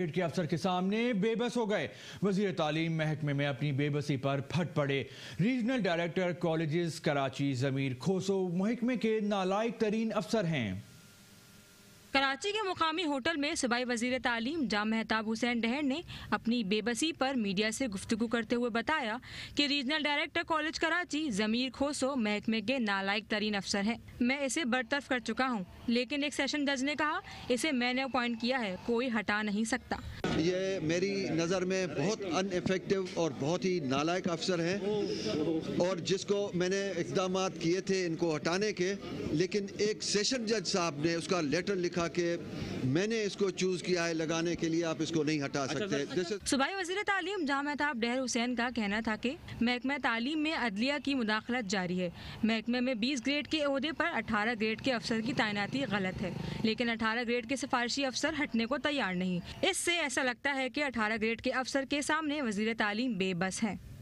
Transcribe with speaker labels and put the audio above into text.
Speaker 1: के अफसर के सामने बेबस हो गए वजीर तालीम महकमे में अपनी बेबसी पर फट पड़े regional director colleges Karachi Zameer Khoso महकमे के नालायक तरीन अफसर हैं
Speaker 2: कराची के मुकामी होटल में सूबाई वजीर तालीम जाम महताब हुसैन डहर ने अपनी बेबसी पर मीडिया से गुफ्तु करते हुए बताया कि regional director college Karachi Zameer Khoso महकमे के नालायक तरीन अफसर है मैं इसे बरतरफ कर चुका हूं लेकिन एक सेशन जज ने कहा इसे मैंने अपॉइंट किया है कोई हटा नहीं सकता
Speaker 3: ये मेरी नज़र में बहुत अन इफेक्टिव और बहुत ही नालायक अफसर हैं और जिसको मैंने इकदाम किए थे इनको हटाने के लेकिन एक सेशन जज साहब ने उसका लेटर लिखा के मैंने इसको चूज़ किया है लगाने के लिए आप इसको नहीं हटा अच्छा, सकते
Speaker 2: सुबह वजी तालीम जहाँ मेहताब डहर हुसैन का कहना था कि महकमा तालीम में अदलिया की मुदाखलत जारी है महकमे में बीस ग्रेड के अहदे पर अठारह ग्रेड के अफसर की तैनाती गलत है लेकिन अठारह ग्रेड के सिफारशी अफसर हटने को तैयार नहीं इससे ऐसा लगता है कि 18 ग्रेड के अफसर के सामने वजीर तालीम बेबस हैं